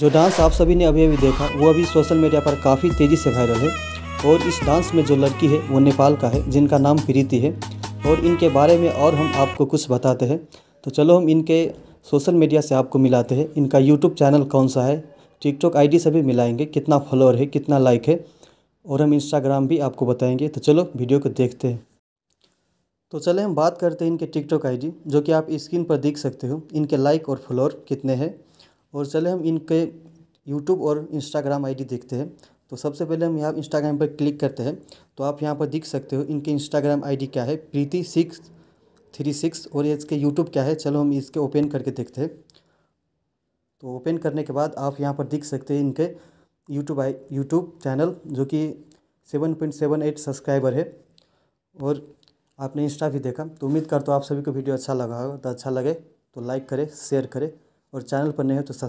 जो डांस आप सभी ने अभी अभी देखा वो अभी सोशल मीडिया पर काफ़ी तेज़ी से वायरल है और इस डांस में जो लड़की है वो नेपाल का है जिनका नाम प्रीति है और इनके बारे में और हम आपको कुछ बताते हैं तो चलो हम इनके सोशल मीडिया से आपको मिलाते हैं इनका यूट्यूब चैनल कौन सा है टिकटॉक आई डी सभी मिलाएंगे कितना फॉलोअर है कितना लाइक है और हम इंस्टाग्राम भी आपको बताएंगे तो चलो वीडियो को देखते हैं तो चले हम बात करते हैं इनके टिकटॉक आईडी जो कि आप स्क्रीन पर देख सकते हो इनके लाइक और फॉलोअर कितने हैं और चले हम इनके यूट्यूब और इंस्टाग्राम आई डी देखते हैं तो सबसे पहले हम यहाँ इंस्टाग्राम पर क्लिक करते हैं तो आप यहाँ पर देख सकते हो इनके इंस्टाग्राम आई डी क्या है प्रीति सिक्स थ्री सिक्स और ये इसके यूट्यूब क्या है चलो हम इसके ओपन करके देखते हैं तो ओपन करने के बाद आप यहाँ पर देख सकते हैं इनके यूट्यूब आई यूट्यूब चैनल जो कि seven point seven eight subscriber है और आपने इंस्टा भी देखा तो उम्मीद करता हूँ आप सभी को वीडियो अच्छा लगा होगा तो अच्छा लगे तो लाइक करें शेयर करें और चैनल पर नए हो तो सब्सक्राइब